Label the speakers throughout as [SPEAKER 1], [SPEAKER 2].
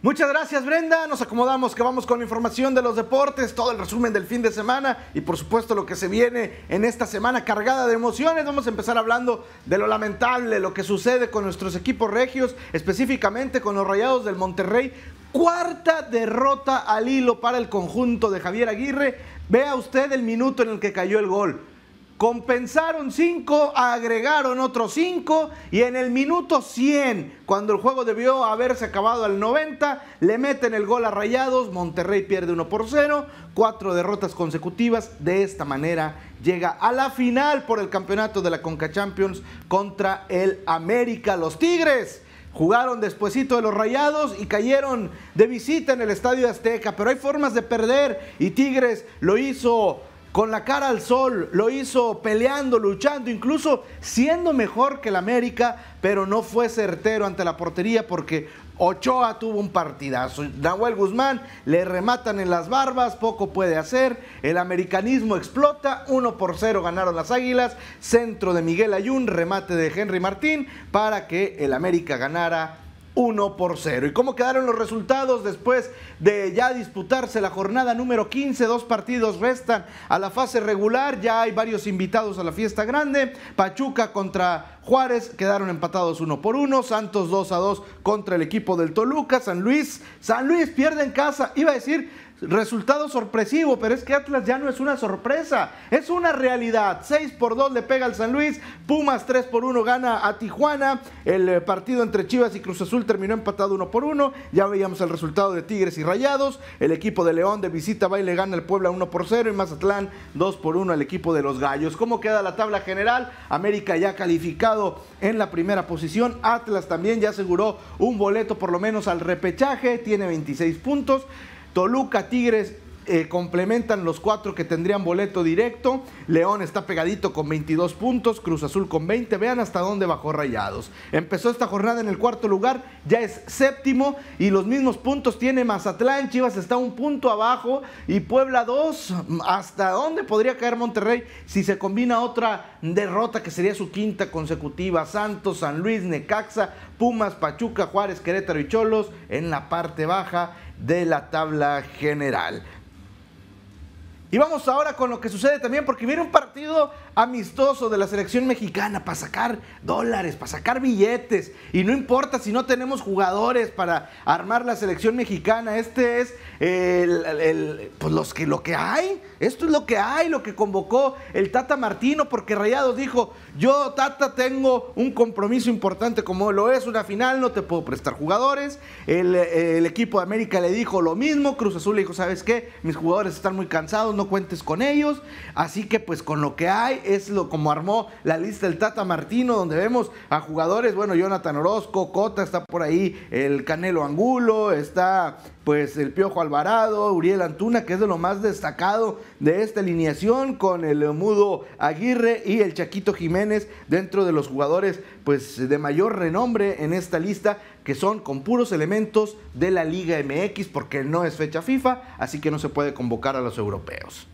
[SPEAKER 1] Muchas gracias Brenda, nos acomodamos que vamos con información de los deportes, todo el resumen del fin de semana y por supuesto lo que se viene en esta semana cargada de emociones. Vamos a empezar hablando de lo lamentable, lo que sucede con nuestros equipos regios, específicamente con los Rayados del Monterrey. Cuarta derrota al hilo para el conjunto de Javier Aguirre. Vea usted el minuto en el que cayó el gol. Compensaron 5, agregaron otros 5 y en el minuto 100, cuando el juego debió haberse acabado al 90, le meten el gol a Rayados, Monterrey pierde 1 por 0, cuatro derrotas consecutivas, de esta manera llega a la final por el campeonato de la Conca Champions contra el América, los Tigres jugaron despuesito de los Rayados y cayeron de visita en el Estadio Azteca, pero hay formas de perder y Tigres lo hizo con la cara al sol, lo hizo peleando, luchando, incluso siendo mejor que el América, pero no fue certero ante la portería porque Ochoa tuvo un partidazo. Nahuel Guzmán le rematan en las barbas, poco puede hacer. El americanismo explota, 1 por 0 ganaron las Águilas, centro de Miguel Ayun, remate de Henry Martín para que el América ganara 1 por 0. ¿Y cómo quedaron los resultados después de ya disputarse la jornada número 15? Dos partidos restan a la fase regular. Ya hay varios invitados a la fiesta grande. Pachuca contra Juárez quedaron empatados uno por uno, Santos 2 a 2 contra el equipo del Toluca, San Luis, San Luis pierde en casa, iba a decir resultado sorpresivo, pero es que Atlas ya no es una sorpresa, es una realidad. 6 por 2 le pega al San Luis, Pumas 3 por 1 gana a Tijuana, el eh, partido entre Chivas y Cruz Azul terminó empatado 1 por 1, ya veíamos el resultado de Tigres y Rayados, el equipo de León de visita va y le gana al Puebla 1 por 0 y Mazatlán 2 por 1 al equipo de los Gallos. ¿Cómo queda la tabla general? América ya calificado en la primera posición. Atlas también ya aseguró un boleto por lo menos al repechaje, tiene 26 puntos. Toluca, Tigres eh, complementan los cuatro que tendrían boleto directo. León está pegadito con 22 puntos, Cruz Azul con 20. Vean hasta dónde bajó Rayados. Empezó esta jornada en el cuarto lugar, ya es séptimo y los mismos puntos tiene Mazatlán. Chivas está un punto abajo y Puebla 2. ¿Hasta dónde podría caer Monterrey si se combina otra derrota que sería su quinta consecutiva? Santos, San Luis, Necaxa, Pumas, Pachuca, Juárez, Querétaro y Cholos en la parte baja de la tabla general. Y vamos ahora con lo que sucede también, porque viene un partido amistoso de la selección mexicana para sacar dólares, para sacar billetes. Y no importa si no tenemos jugadores para armar la selección mexicana. Este es pues los que, lo que hay. Esto es lo que hay, lo que convocó el Tata Martino, porque Rayados dijo, yo Tata tengo un compromiso importante como lo es una final, no te puedo prestar jugadores. El, el equipo de América le dijo lo mismo, Cruz Azul le dijo, ¿sabes qué? Mis jugadores están muy cansados, no cuentes con ellos. Así que pues con lo que hay es lo como armó la lista el Tata Martino, donde vemos a jugadores, bueno, Jonathan Orozco, Cota, está por ahí el Canelo Angulo, está pues el Piojo Alvarado, Uriel Antuna, que es de lo más destacado de esta alineación, con el Mudo Aguirre y el Chaquito Jiménez dentro de los jugadores pues de mayor renombre en esta lista, que son con puros elementos de la Liga MX, porque no es fecha FIFA, así que no se puede convocar a los europeos.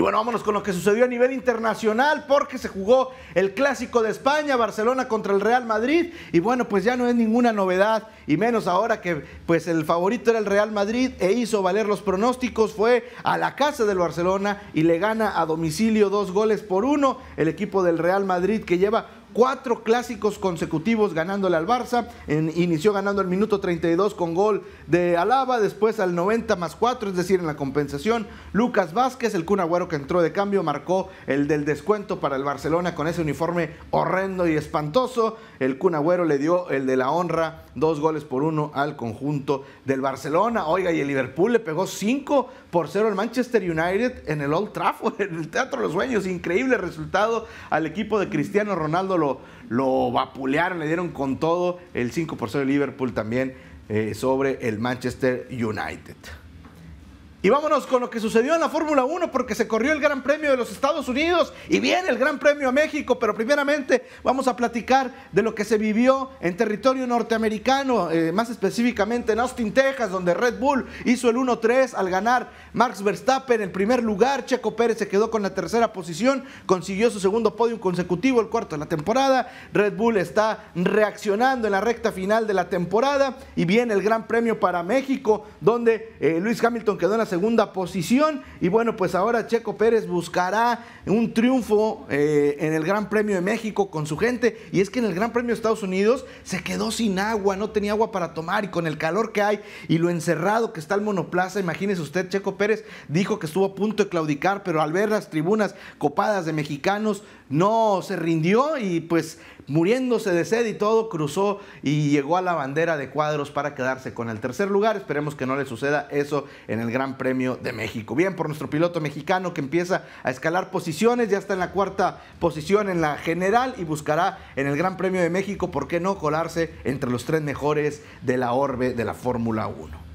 [SPEAKER 1] Y bueno, vámonos con lo que sucedió a nivel internacional, porque se jugó el clásico de España, Barcelona contra el Real Madrid. Y bueno, pues ya no es ninguna novedad, y menos ahora que pues el favorito era el Real Madrid e hizo valer los pronósticos. Fue a la casa del Barcelona y le gana a domicilio dos goles por uno. El equipo del Real Madrid que lleva cuatro clásicos consecutivos ganándole al Barça. inició ganando el minuto 32 con gol de Alaba, después al 90 más cuatro, es decir, en la compensación. Lucas Vázquez, el Kun Agüero que entró de cambio, marcó el del descuento para el Barcelona con ese uniforme horrendo y espantoso. El Kun Agüero le dio el de la honra, dos goles por uno al conjunto del Barcelona. Oiga, y el Liverpool le pegó cinco por cero al Manchester United en el Old Trafford, en el Teatro de los Sueños. Increíble resultado al equipo de Cristiano Ronaldo lo, vapulearon, le dieron con todo. El 5 por de Liverpool también eh, sobre el Manchester United. Y vámonos con lo que sucedió en la Fórmula 1 porque se corrió el Gran Premio de los Estados Unidos y viene el Gran Premio a México, pero primeramente vamos a platicar de lo que se vivió en territorio norteamericano, eh, más específicamente en Austin, Texas, donde Red Bull hizo el 1-3 al ganar Max Verstappen el primer lugar, Checo Pérez se quedó con la tercera posición, consiguió su segundo podio consecutivo, el cuarto de la temporada, Red Bull está reaccionando en la recta final de la temporada y viene el Gran Premio para México, donde eh, Luis Hamilton quedó en la segunda posición. Y bueno, pues ahora Checo Pérez buscará un triunfo eh, en el Gran Premio de México con su gente. Y es que en el Gran Premio de Estados Unidos se quedó sin agua, no tenía agua para tomar. Y con el calor que hay y lo encerrado que está el monoplaza, imagínese usted, Checo Pérez dijo que estuvo a punto de claudicar, pero al ver las tribunas copadas de mexicanos, no se rindió y pues muriéndose de sed y todo, cruzó y llegó a la bandera de cuadros para quedarse con el tercer lugar. Esperemos que no le suceda eso en el Gran Premio de México. Bien, por nuestro piloto mexicano que empieza a escalar posiciones, ya está en la cuarta posición en la general y buscará en el Gran Premio de México, ¿por qué no colarse entre los tres mejores de la orbe de la Fórmula 1?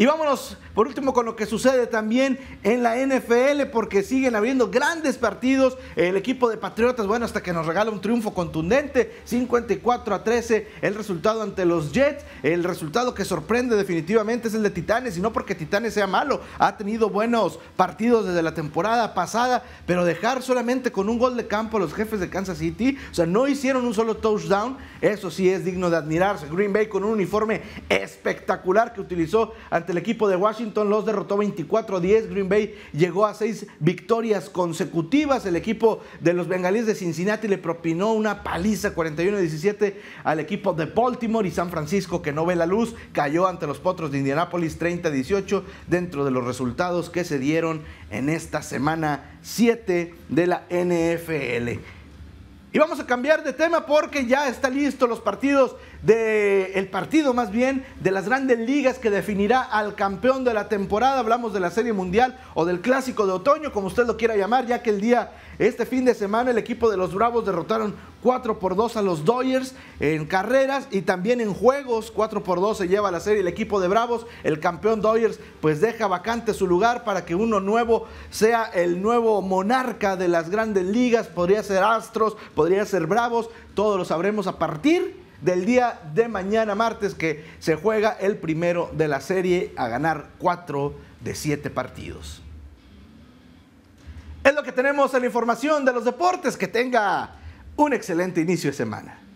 [SPEAKER 1] Y vámonos por último con lo que sucede también en la NFL, porque siguen abriendo grandes partidos. El equipo de Patriotas, bueno, hasta que nos regala un triunfo contundente, 54 a 13, el resultado ante los Jets. El resultado que sorprende definitivamente es el de Titanes, y no porque Titanes sea malo, ha tenido buenos partidos desde la temporada pasada, pero dejar solamente con un gol de campo a los jefes de Kansas City, o sea, no hicieron un solo touchdown, eso sí es digno de admirarse. Green Bay con un uniforme espectacular que utilizó ante el equipo de Washington los derrotó 24-10. Green Bay llegó a seis victorias consecutivas. El equipo de los bengalíes de Cincinnati le propinó una paliza 41-17 al equipo de Baltimore y San Francisco, que no ve la luz, cayó ante los potros de Indianápolis 30-18 dentro de los resultados que se dieron en esta semana 7 de la NFL. Y vamos a cambiar de tema porque ya están listos los partidos del el partido más bien de las grandes ligas que definirá al campeón de la temporada. Hablamos de la Serie Mundial o del Clásico de Otoño, como usted lo quiera llamar, ya que el día, este fin de semana, el equipo de los Bravos derrotaron 4 por 2 a los Doyers en carreras y también en juegos. 4 por 2 se lleva la serie el equipo de Bravos. El campeón Doyers pues deja vacante su lugar para que uno nuevo sea el nuevo monarca de las grandes ligas. Podría ser Astros, podría ser Bravos. Todos lo sabremos a partir del día de mañana, martes, que se juega el primero de la serie a ganar cuatro de siete partidos. Es lo que tenemos en la información de los deportes. Que tenga un excelente inicio de semana.